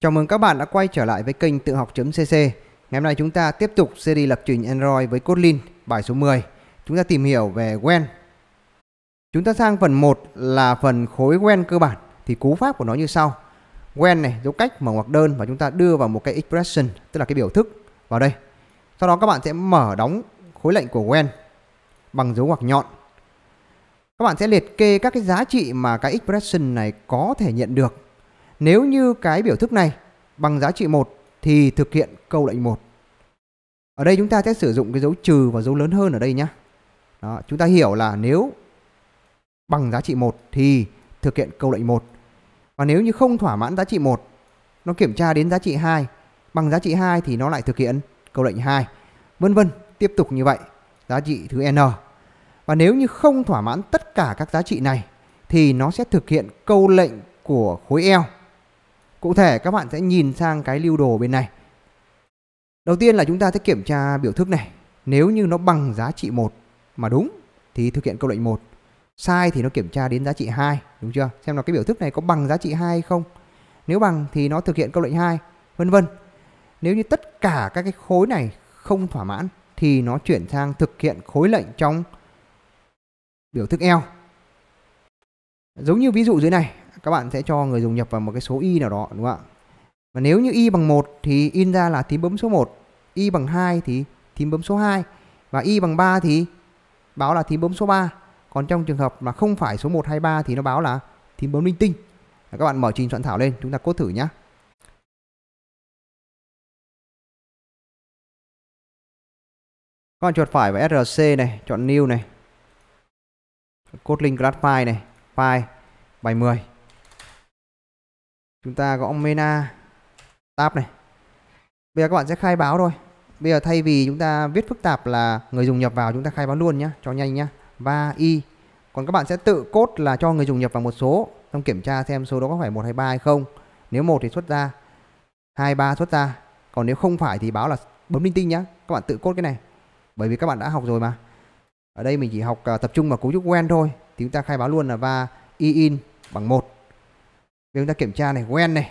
Chào mừng các bạn đã quay trở lại với kênh tự học.cc Ngày hôm nay chúng ta tiếp tục series lập trình Android với Kotlin bài số 10 Chúng ta tìm hiểu về WHEN Chúng ta sang phần 1 là phần khối WHEN cơ bản Thì cú pháp của nó như sau WHEN này dấu cách mở ngoặc đơn và chúng ta đưa vào một cái expression Tức là cái biểu thức vào đây Sau đó các bạn sẽ mở đóng khối lệnh của WHEN bằng dấu ngoặc nhọn Các bạn sẽ liệt kê các cái giá trị mà cái expression này có thể nhận được nếu như cái biểu thức này bằng giá trị 1 thì thực hiện câu lệnh 1. Ở đây chúng ta sẽ sử dụng cái dấu trừ và dấu lớn hơn ở đây nhé. Đó, chúng ta hiểu là nếu bằng giá trị 1 thì thực hiện câu lệnh 1. Và nếu như không thỏa mãn giá trị 1, nó kiểm tra đến giá trị 2, bằng giá trị 2 thì nó lại thực hiện câu lệnh 2, vân vân, tiếp tục như vậy, giá trị thứ n. Và nếu như không thỏa mãn tất cả các giá trị này thì nó sẽ thực hiện câu lệnh của khối L. Cụ thể các bạn sẽ nhìn sang cái lưu đồ bên này. Đầu tiên là chúng ta sẽ kiểm tra biểu thức này. Nếu như nó bằng giá trị 1 mà đúng thì thực hiện câu lệnh 1. Sai thì nó kiểm tra đến giá trị 2, đúng chưa? Xem là cái biểu thức này có bằng giá trị 2 hay không. Nếu bằng thì nó thực hiện câu lệnh 2, vân vân. Nếu như tất cả các cái khối này không thỏa mãn thì nó chuyển sang thực hiện khối lệnh trong biểu thức L. Giống như ví dụ dưới này, các bạn sẽ cho người dùng nhập vào một cái số y nào đó đúng không ạ và nếu như y bằng 1 thì in ra là tím bấm số 1 y bằng 2 thì tím bấm số 2 và y bằng 3 thì báo là tím bấm số 3 còn trong trường hợp mà không phải số 1 hay 3 thì nó báo là tím bấm linh tinh các bạn mở trình soạn thảo lên chúng ta cốt thử nhé các bạn chuột phải vào src này chọn new này cốt link class file này file bài 10 chúng ta gõ mena tab này bây giờ các bạn sẽ khai báo thôi bây giờ thay vì chúng ta viết phức tạp là người dùng nhập vào chúng ta khai báo luôn nhé cho nhanh nhé va y còn các bạn sẽ tự cốt là cho người dùng nhập vào một số xong kiểm tra xem số đó có phải một hay ba hay không nếu một thì xuất ra hai ba xuất ra còn nếu không phải thì báo là bấm linh tinh nhá các bạn tự cốt cái này bởi vì các bạn đã học rồi mà ở đây mình chỉ học uh, tập trung vào cú trúc quen thôi thì chúng ta khai báo luôn là va y in bằng một nếu chúng ta kiểm tra này when này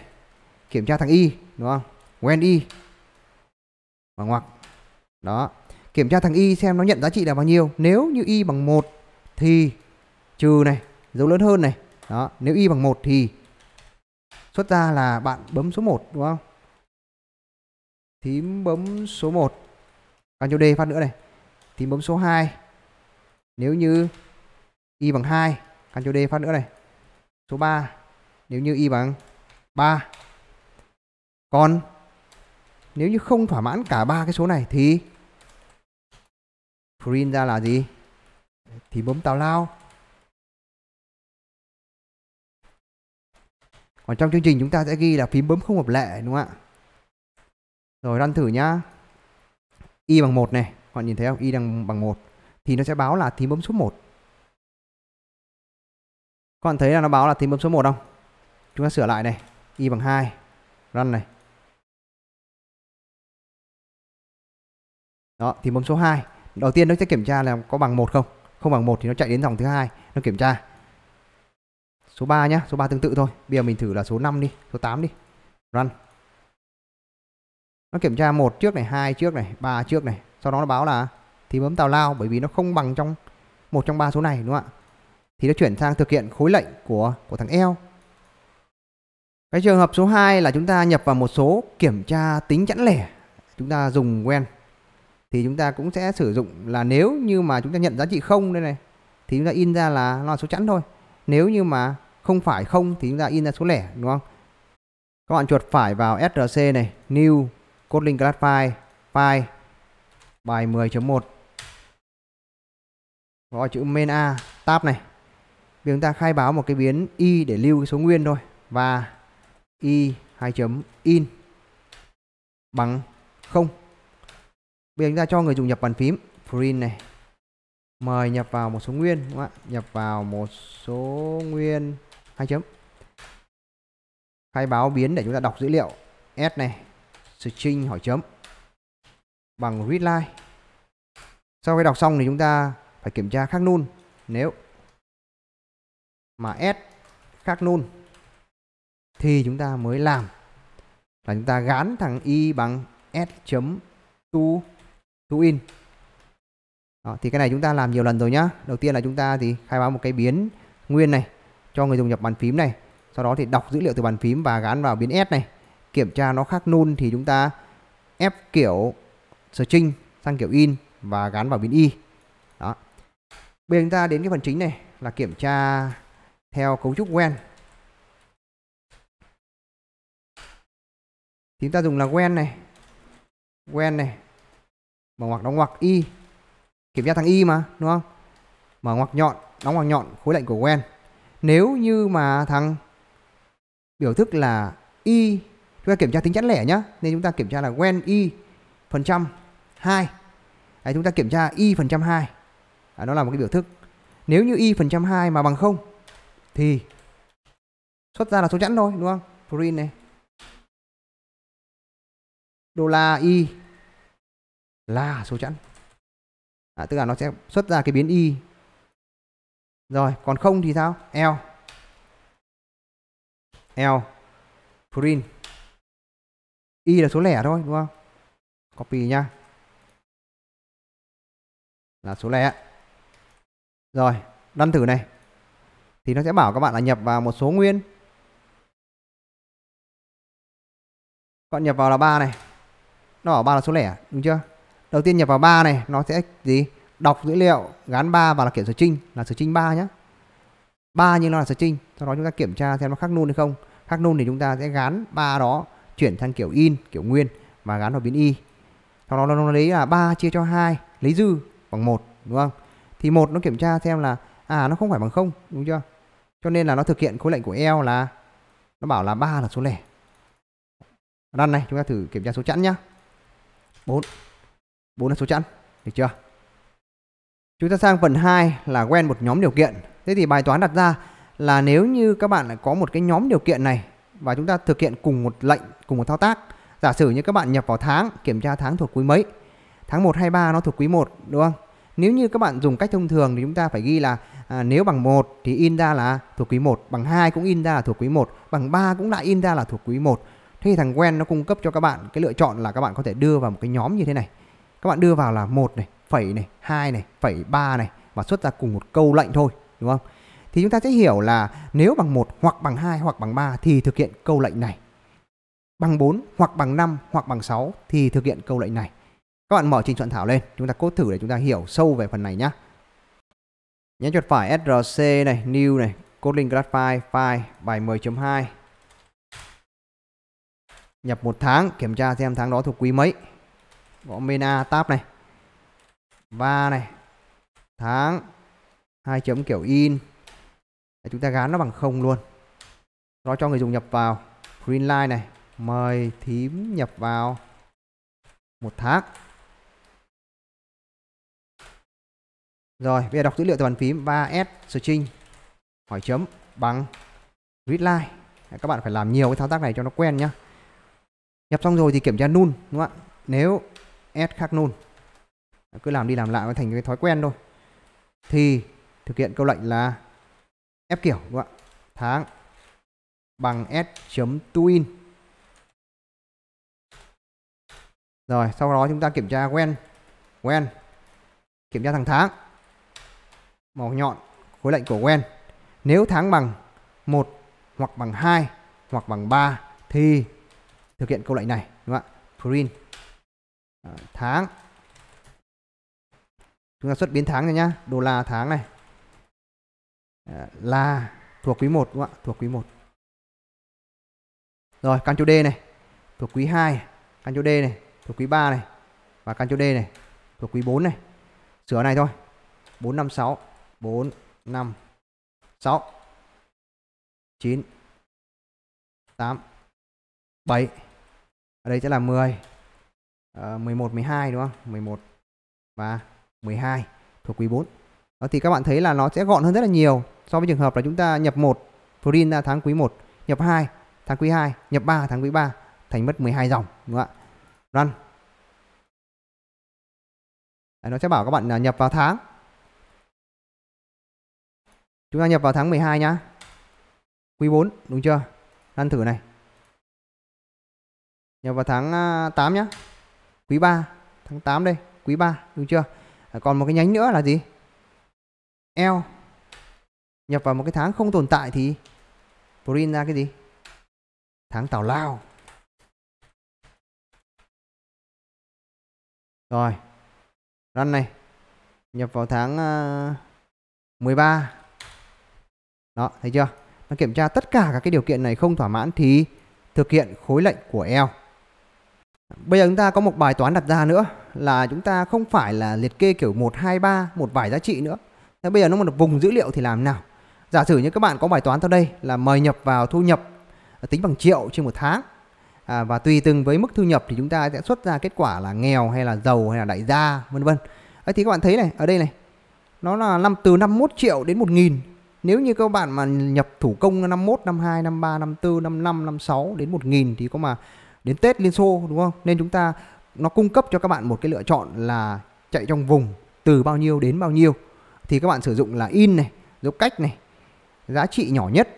Kiểm tra thằng y đúng không When y Bằng ngoặc Đó Kiểm tra thằng y xem nó nhận giá trị là bao nhiêu Nếu như y bằng 1 thì trừ này Dấu lớn hơn này Đó Nếu y bằng 1 thì Xuất ra là bạn bấm số 1 đúng không Thím bấm số 1 cho D phát nữa này Thím bấm số 2 Nếu như y bằng 2 Ctrl D phát nữa này Số 3 nếu như y bằng 3. Còn nếu như không thỏa mãn cả ba cái số này thì print ra là gì? Thì bấm tào lao. Còn trong chương trình chúng ta sẽ ghi là phím bấm không hợp lệ đúng không ạ? Rồi run thử nhá. Y bằng 1 này, các bạn nhìn thấy không? Y đang bằng 1 thì nó sẽ báo là thím bấm số 1. Các bạn thấy là nó báo là thím bấm số 1 không? chúng ta sửa lại này y bằng 2 run này đó thì bấm số 2 đầu tiên nó sẽ kiểm tra là có bằng một không không bằng một thì nó chạy đến dòng thứ hai nó kiểm tra số 3 nhá số 3 tương tự thôi bây giờ mình thử là số 5 đi số 8 đi run nó kiểm tra một trước này hai trước này ba trước này sau đó nó báo là thì bấm tào lao bởi vì nó không bằng trong một trong ba số này đúng không ạ thì nó chuyển sang thực hiện khối lệnh của của thằng eo cái trường hợp số 2 là chúng ta nhập vào một số kiểm tra tính chẵn lẻ chúng ta dùng quen thì chúng ta cũng sẽ sử dụng là nếu như mà chúng ta nhận giá trị không đây này thì chúng ta in ra là nó là số chẵn thôi. Nếu như mà không phải không thì chúng ta in ra số lẻ đúng không? Các bạn chuột phải vào src này, new Kotlin class file, file bài 10.1 gọi chữ main a tab này. Vì chúng ta khai báo một cái biến y để lưu cái số nguyên thôi và y 2 chấm in bằng không bây giờ chúng ta cho người dùng nhập bàn phím print này mời nhập vào một số nguyên đúng không ạ nhập vào một số nguyên hai chấm khai báo biến để chúng ta đọc dữ liệu s này string hỏi chấm bằng readline sau khi đọc xong thì chúng ta phải kiểm tra khác nun nếu mà s khác nun thì chúng ta mới làm là chúng ta gán thằng y bằng s chấm to to in đó, thì cái này chúng ta làm nhiều lần rồi nhá đầu tiên là chúng ta thì khai báo một cái biến nguyên này cho người dùng nhập bàn phím này sau đó thì đọc dữ liệu từ bàn phím và gán vào biến s này kiểm tra nó khác null thì chúng ta ép kiểu string sang kiểu in và gán vào biến y đó bây giờ chúng ta đến cái phần chính này là kiểm tra theo cấu trúc when chúng ta dùng là when này when này mở ngoặc đóng ngoặc y kiểm tra thằng y mà đúng không mở ngoặc nhọn đóng ngoặc nhọn khối lệnh của when nếu như mà thằng biểu thức là y chúng ta kiểm tra tính chẵn lẻ nhá nên chúng ta kiểm tra là when y phần trăm hai Đấy, chúng ta kiểm tra y phần trăm hai nó là một cái biểu thức nếu như y phần trăm hai mà bằng không thì xuất ra là số chẵn thôi đúng không print này đô la y là số chẵn à, tức là nó sẽ xuất ra cái biến y rồi còn không thì sao l l print y là số lẻ thôi đúng không copy nhá là số lẻ rồi đăng thử này thì nó sẽ bảo các bạn là nhập vào một số nguyên các bạn nhập vào là ba này nó bảo ba là số lẻ đúng chưa đầu tiên nhập vào ba này nó sẽ gì đọc dữ liệu gắn ba vào là kiểm sở trinh là sở trinh ba nhé ba nhưng nó là sở trinh sau đó chúng ta kiểm tra xem nó khác nôn hay không khác nôn thì chúng ta sẽ gắn ba đó chuyển sang kiểu in kiểu nguyên và gắn vào biến y sau đó nó, nó lấy là ba chia cho hai lấy dư bằng một đúng không thì một nó kiểm tra xem là à nó không phải bằng không đúng chưa cho nên là nó thực hiện khối lệnh của eo là nó bảo là ba là số lẻ. Ở này chúng ta thử kiểm tra số chẵn nhá. 4 4 là số chẵn được chưa chúng ta sang phần 2 là quen một nhóm điều kiện thế thì bài toán đặt ra là nếu như các bạn có một cái nhóm điều kiện này và chúng ta thực hiện cùng một lệnh cùng một thao tác giả sử như các bạn nhập vào tháng kiểm tra tháng thuộc quý mấy tháng 1 hay 3 nó thuộc quý 1 đúng không nếu như các bạn dùng cách thông thường thì chúng ta phải ghi là à, nếu bằng 1 thì in ra là thuộc quý 1, bằng 2 cũng in ra là thuộc quý 1, bằng 3 cũng lại in ra là thuộc quý 1. Thế thì thằng Gwen nó cung cấp cho các bạn cái lựa chọn là các bạn có thể đưa vào một cái nhóm như thế này. Các bạn đưa vào là một này, phẩy này, hai này, phẩy ba này và xuất ra cùng một câu lệnh thôi, đúng không? Thì chúng ta sẽ hiểu là nếu bằng một hoặc bằng hai hoặc bằng ba thì thực hiện câu lệnh này. Bằng 4 hoặc bằng 5 hoặc bằng 6 thì thực hiện câu lệnh này. Các bạn mở trình soạn thảo lên, chúng ta cố thử để chúng ta hiểu sâu về phần này nhé. Nhấn chuột phải SRC này, New này, Kotlin Grad File, File, bài 10.2 nhập một tháng kiểm tra xem tháng đó thuộc quý mấy gõ bên a tab này và này tháng hai chấm kiểu in Để chúng ta gán nó bằng không luôn nó cho người dùng nhập vào green line này mời thím nhập vào một tháng rồi bây giờ đọc dữ liệu từ bàn phím và s string hỏi chấm bằng grid line các bạn phải làm nhiều cái thao tác này cho nó quen nhá nhập xong rồi thì kiểm tra nun đúng không ạ nếu s khác nun cứ làm đi làm lại nó thành cái thói quen thôi thì thực hiện câu lệnh là ép kiểu đúng không ạ tháng bằng s chấm tuin rồi sau đó chúng ta kiểm tra quen quen kiểm tra thằng tháng màu nhọn khối lệnh của quen nếu tháng bằng 1 hoặc bằng 2 hoặc bằng 3 thì thực hiện câu lệnh này đúng không ạ print ờ, tháng chúng ta xuất biến tháng này nhá đô la tháng này ờ, là thuộc quý 1 đúng không ạ thuộc quý 1 rồi Ctrl D này thuộc quý 2 Ctrl D này thuộc quý 3 này và Ctrl D này thuộc quý 4 này sửa này thôi 456 456 9 8 7 ở đây sẽ là 10 uh, 11 12 đúng không 11 và 12 thuộc quý 4 đó ờ, thì các bạn thấy là nó sẽ gọn hơn rất là nhiều so với trường hợp là chúng ta nhập 1 Prin ra tháng quý 1 nhập 2 tháng quý 2 nhập 3 tháng quý 3 thành mất 12 dòng đúng không ạ run Đấy, nó sẽ bảo các bạn nhập vào tháng chúng ta nhập vào tháng 12 nhá quý 4 đúng chưa run thử này nhập vào tháng 8 à, nhá quý 3 tháng 8 đây quý 3 đúng chưa à, còn một cái nhánh nữa là gì L nhập vào một cái tháng không tồn tại thì print ra cái gì tháng tào lao rồi run này nhập vào tháng uh, à, 13 đó thấy chưa nó kiểm tra tất cả các cái điều kiện này không thỏa mãn thì thực hiện khối lệnh của L Bây giờ chúng ta có một bài toán đặt ra nữa là chúng ta không phải là liệt kê kiểu 1, 2, 3, một vài giá trị nữa. Thế bây giờ nó một vùng dữ liệu thì làm nào? Giả sử như các bạn có bài toán sau đây là mời nhập vào thu nhập à, tính bằng triệu trên một tháng. À, và tùy từng với mức thu nhập thì chúng ta sẽ xuất ra kết quả là nghèo hay là giàu hay là đại gia vân vân. À, thì các bạn thấy này, ở đây này. Nó là năm từ 51 triệu đến 1 nghìn nếu như các bạn mà nhập thủ công 51, 52, 53, 54, 55, 56 đến nghìn thì có mà đến Tết Liên Xô đúng không? Nên chúng ta nó cung cấp cho các bạn một cái lựa chọn là chạy trong vùng từ bao nhiêu đến bao nhiêu thì các bạn sử dụng là in này, dấu cách này, giá trị nhỏ nhất.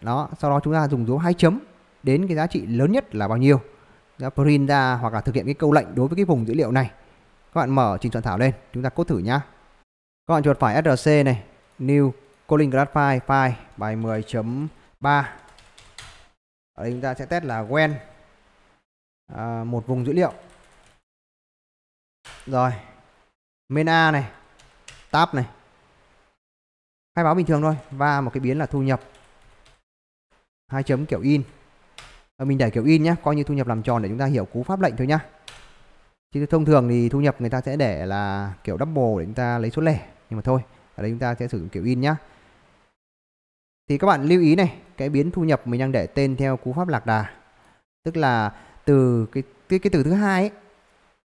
Đó, sau đó chúng ta dùng dấu hai chấm đến cái giá trị lớn nhất là bao nhiêu. Đã print ra hoặc là thực hiện cái câu lệnh đối với cái vùng dữ liệu này. Các bạn mở trình soạn thảo lên, chúng ta cốt thử nhá. Các bạn chuột phải SRC này, new calling grad file file bài 10.3. Ở đây chúng ta sẽ test là when À, một vùng dữ liệu rồi main a này tab này khai báo bình thường thôi và một cái biến là thu nhập hai chấm kiểu in à, mình để kiểu in nhé coi như thu nhập làm tròn để chúng ta hiểu cú pháp lệnh thôi nhá chứ thông thường thì thu nhập người ta sẽ để là kiểu double để chúng ta lấy số lẻ nhưng mà thôi ở đây chúng ta sẽ sử dụng kiểu in nhá thì các bạn lưu ý này cái biến thu nhập mình đang để tên theo cú pháp lạc đà tức là từ cái cái, cái từ thứ hai ấy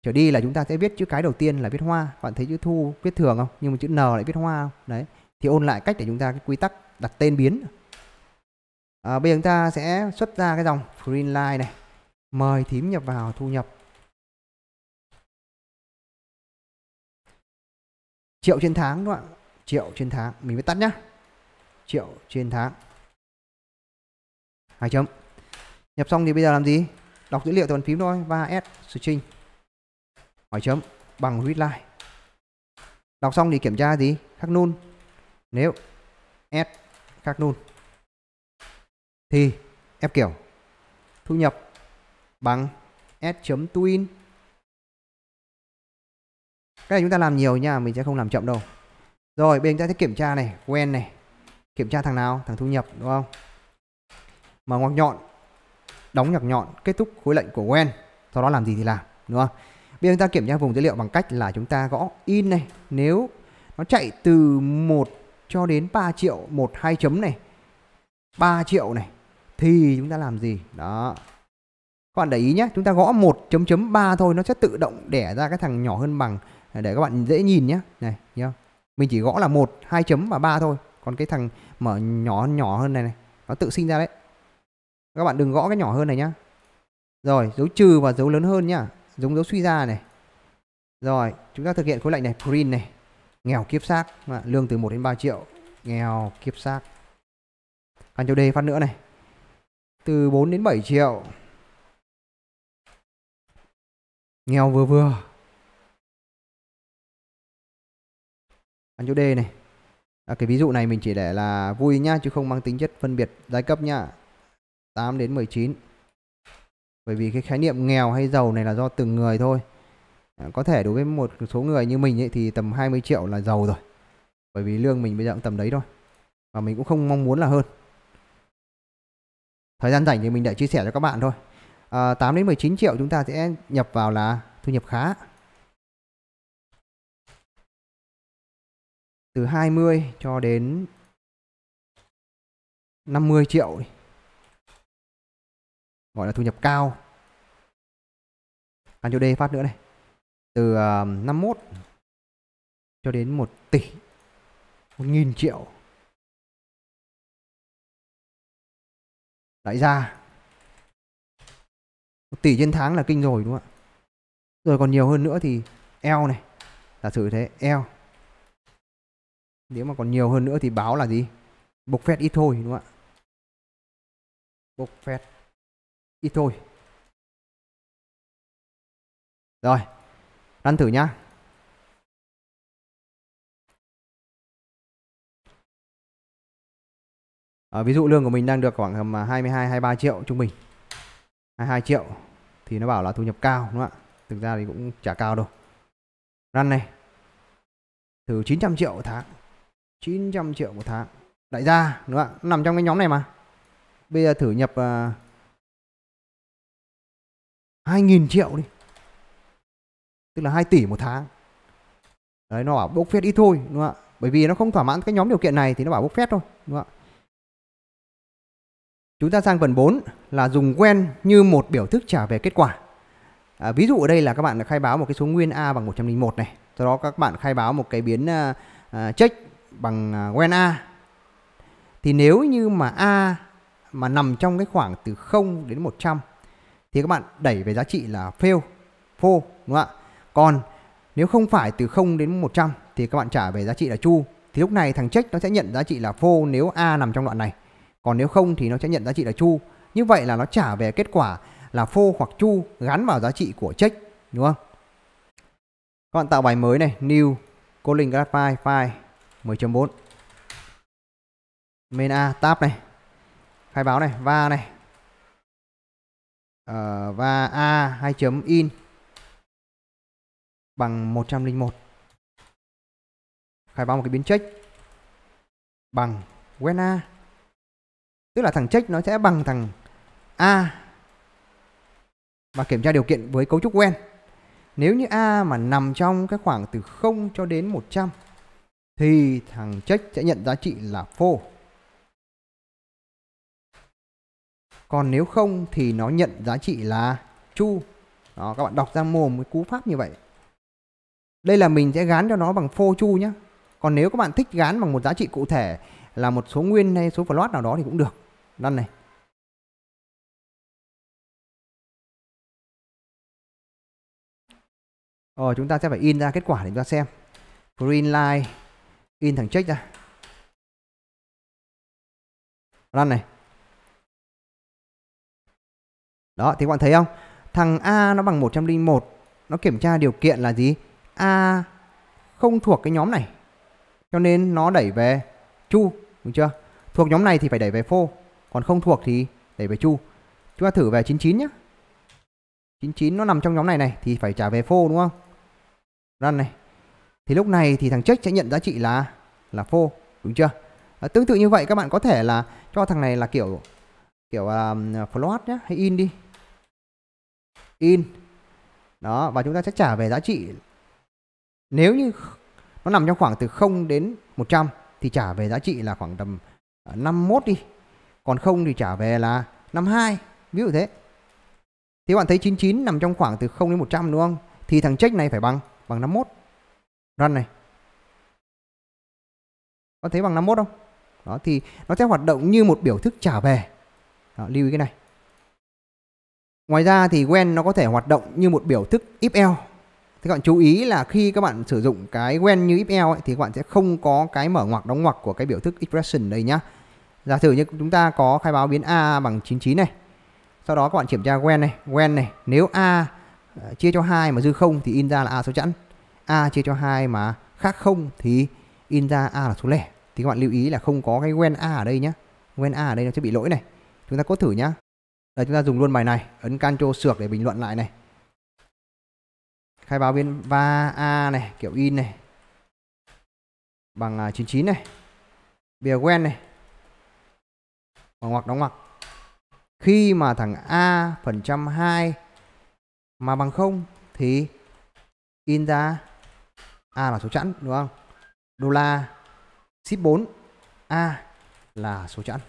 trở đi là chúng ta sẽ viết chữ cái đầu tiên là viết hoa bạn thấy chữ thu viết thường không nhưng mà chữ n lại viết hoa không đấy thì ôn lại cách để chúng ta cái quy tắc đặt tên biến à, bây giờ chúng ta sẽ xuất ra cái dòng green line này mời thím nhập vào thu nhập triệu trên tháng đúng không ạ triệu trên tháng mình mới tắt nhá triệu trên tháng hai chấm nhập xong thì bây giờ làm gì đọc dữ liệu từ bàn phím thôi và s string hỏi chấm bằng readline đọc xong thì kiểm tra gì khác nôn nếu s khác nôn thì ép kiểu thu nhập bằng s.twin cái này chúng ta làm nhiều nha mình sẽ không làm chậm đâu rồi bên ta sẽ kiểm tra này quen này kiểm tra thằng nào thằng thu nhập đúng không Mở ngoặc nhọn đóng nhọc nhọn kết thúc khối lệnh của when sau đó làm gì thì làm đúng không bây giờ chúng ta kiểm tra vùng dữ liệu bằng cách là chúng ta gõ in này nếu nó chạy từ 1 cho đến 3 triệu 1 2 chấm này 3 triệu này thì chúng ta làm gì đó các bạn để ý nhé chúng ta gõ 1 chấm chấm 3 thôi nó sẽ tự động đẻ ra cái thằng nhỏ hơn bằng để các bạn dễ nhìn nhé này nhá mình chỉ gõ là một hai chấm và ba thôi còn cái thằng mở nhỏ nhỏ hơn này này nó tự sinh ra đấy các bạn đừng gõ cái nhỏ hơn này nhá rồi dấu trừ và dấu lớn hơn nhá giống dấu suy ra này rồi chúng ta thực hiện khối lệnh này print này nghèo kiếp xác lương từ 1 đến 3 triệu nghèo kiếp xác ăn chỗ d phát nữa này từ 4 đến 7 triệu nghèo vừa vừa ăn chỗ d này à, cái ví dụ này mình chỉ để là vui nhá chứ không mang tính chất phân biệt giai cấp nhá 8 đến 19 bởi vì cái khái niệm nghèo hay giàu này là do từng người thôi à, có thể đối với một số người như mình ấy, thì tầm 20 triệu là giàu rồi bởi vì lương mình bây giờ cũng tầm đấy thôi và mình cũng không mong muốn là hơn thời gian rảnh thì mình để chia sẻ cho các bạn thôi à, 8 đến 19 triệu chúng ta sẽ nhập vào là thu nhập khá từ 20 cho đến 50 triệu gọi là thu nhập cao chỗ D phát nữa này từ uh, ờ, 51 cho đến 1 tỷ 1 nghìn triệu đại gia 1 tỷ trên tháng là kinh rồi đúng không ạ rồi còn nhiều hơn nữa thì L này giả sử thế L nếu mà còn nhiều hơn nữa thì báo là gì bộc phét ít thôi đúng không ạ bộc phét ít thôi rồi răn thử nhá à, ví dụ lương của mình đang được khoảng tầm 22 à, 23 triệu trung bình 22 triệu thì nó bảo là thu nhập cao đúng không ạ thực ra thì cũng chả cao đâu răn này thử 900 triệu một tháng 900 triệu một tháng đại gia đúng không ạ nằm trong cái nhóm này mà bây giờ thử nhập uh, 2.000 triệu đi tức là 2 tỷ một tháng đấy nó bảo bốc phét ít thôi đúng không ạ bởi vì nó không thỏa mãn cái nhóm điều kiện này thì nó bảo bốc phét thôi đúng không ạ chúng ta sang phần 4 là dùng quen như một biểu thức trả về kết quả à, ví dụ ở đây là các bạn đã khai báo một cái số nguyên a bằng 101 này sau đó các bạn khai báo một cái biến uh, uh, check bằng uh, a thì nếu như mà a mà nằm trong cái khoảng từ 0 đến 100 thì các bạn đẩy về giá trị là fail, phô đúng không ạ? Còn nếu không phải từ 0 đến 100 thì các bạn trả về giá trị là true. Thì lúc này thằng check nó sẽ nhận giá trị là phô nếu A nằm trong đoạn này. Còn nếu không thì nó sẽ nhận giá trị là true. Như vậy là nó trả về kết quả là phô hoặc true gắn vào giá trị của check đúng không? Các bạn tạo bài mới này, new calling file file 10.4. Main A tab này. Khai báo này, va này, Ờ, và a 2 chấm in bằng 101 khai báo một cái biến check bằng when a tức là thằng check nó sẽ bằng thằng a và kiểm tra điều kiện với cấu trúc when nếu như a mà nằm trong cái khoảng từ 0 cho đến 100 thì thằng check sẽ nhận giá trị là false còn nếu không thì nó nhận giá trị là chu đó các bạn đọc ra mồm cái cú pháp như vậy đây là mình sẽ gán cho nó bằng phô chu nhé còn nếu các bạn thích gán bằng một giá trị cụ thể là một số nguyên hay số float nào đó thì cũng được đăng này Ờ, chúng ta sẽ phải in ra kết quả để chúng ta xem. Green line in thằng check ra. Run này. Đó thì các bạn thấy không? Thằng A nó bằng 101 Nó kiểm tra điều kiện là gì? A không thuộc cái nhóm này Cho nên nó đẩy về chu Đúng chưa? Thuộc nhóm này thì phải đẩy về phô Còn không thuộc thì đẩy về chu Chúng ta thử về 99 nhé 99 nó nằm trong nhóm này này Thì phải trả về phô đúng không? Run này Thì lúc này thì thằng check sẽ nhận giá trị là là phô Đúng chưa? À, tương tự như vậy các bạn có thể là cho thằng này là kiểu kiểu um, à, float nhé hay in đi in đó và chúng ta sẽ trả về giá trị nếu như nó nằm trong khoảng từ 0 đến 100 thì trả về giá trị là khoảng tầm 51 à, đi còn không thì trả về là 52 ví dụ thế thì bạn thấy 99 nằm trong khoảng từ 0 đến 100 đúng không thì thằng check này phải bằng bằng 51 run này có thấy bằng 51 không đó thì nó sẽ hoạt động như một biểu thức trả về đó, lưu ý cái này. Ngoài ra thì when nó có thể hoạt động như một biểu thức if else. Thế các bạn chú ý là khi các bạn sử dụng cái when như if else ấy, thì các bạn sẽ không có cái mở ngoặc đóng ngoặc của cái biểu thức expression đây nhá. Giả sử như chúng ta có khai báo biến a bằng 99 này. Sau đó các bạn kiểm tra when này, when này, nếu a à, chia cho 2 mà dư không thì in ra là a số chẵn. a chia cho 2 mà khác không thì in ra a là số lẻ. Thì các bạn lưu ý là không có cái when a ở đây nhá. When a ở đây nó sẽ bị lỗi này chúng ta cốt thử nhá đây chúng ta dùng luôn bài này ấn Ctrl sược để bình luận lại này khai báo bên va a này kiểu in này bằng 99 à, này bìa quen này mở ngoặc đóng ngoặc khi mà thằng a phần trăm hai mà bằng không thì in ra a là số chẵn đúng không đô la ship 4 a là số chẵn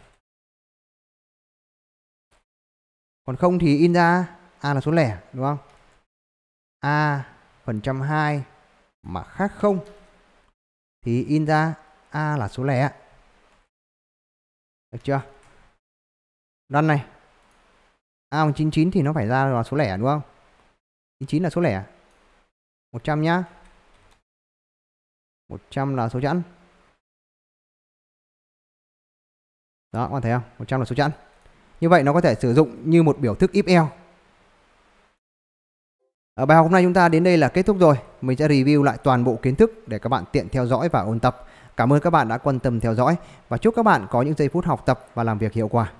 còn không thì in ra a là số lẻ đúng không a phần trăm hai mà khác không thì in ra a là số lẻ được chưa đoạn này a bằng 99 thì nó phải ra là số lẻ đúng không 99 là số lẻ 100 nhá 100 là số chẵn đó các bạn thấy không 100 là số chẵn như vậy nó có thể sử dụng như một biểu thức if else. Ở bài học hôm nay chúng ta đến đây là kết thúc rồi. Mình sẽ review lại toàn bộ kiến thức để các bạn tiện theo dõi và ôn tập. Cảm ơn các bạn đã quan tâm theo dõi và chúc các bạn có những giây phút học tập và làm việc hiệu quả.